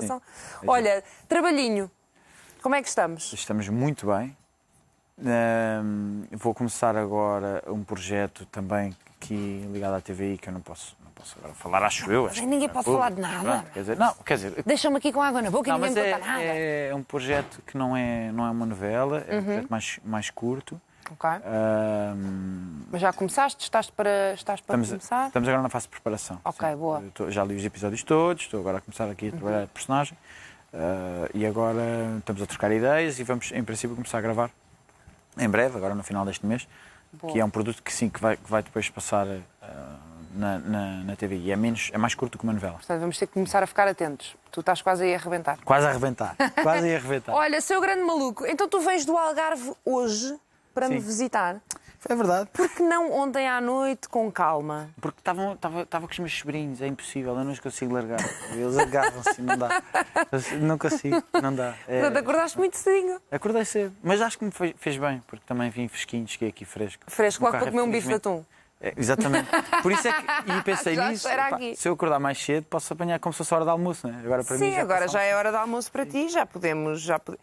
Sim. Olha, trabalhinho, como é que estamos? Estamos muito bem. Um, vou começar agora um projeto também aqui ligado à TVI que eu não posso, não posso agora falar, acho não, eu. Acho ninguém pode público. falar de nada. Quer dizer, não, quer dizer. Deixa-me aqui com água na boca não, e ninguém me é, conta nada. É um projeto que não é, não é uma novela, é uhum. um projeto mais, mais curto. Ok. Um, Mas já começaste? Estás para, estás para estamos, começar? Estamos agora na fase de preparação. Ok, sim. boa. Estou, já li os episódios todos, estou agora a começar aqui a uhum. trabalhar uhum. de personagem uh, e agora estamos a trocar ideias e vamos, em princípio, começar a gravar em breve, agora no final deste mês, boa. que é um produto que sim, que vai, que vai depois passar. Uh, na, na, na, TV e é, menos, é mais curto que uma novela. Portanto, vamos ter que começar a ficar atentos. Tu estás quase aí a arrebentar. Quase a arrebentar. quase a arrebentar. Olha, seu grande maluco, então tu vens do Algarve hoje para Sim. me visitar. É verdade. Porque não ontem à noite com calma? Porque estava com os meus sobrinhos, é impossível, eu não os consigo largar. Eles agarram-se, não dá. Não consigo, não dá. É... Portanto, acordaste muito cedinho. Acordei cedo, mas acho que me fez bem, porque também vim fresquinho, cheguei aqui fresco. Fresco, logo para comer um bife de atum. É, exatamente. Por isso é que e pensei já nisso. Opa, se eu acordar mais cedo, posso apanhar como se fosse a hora de almoço, não é? Agora para Sim, mim. agora já é hora de almoço para ti, já podemos. Já pode...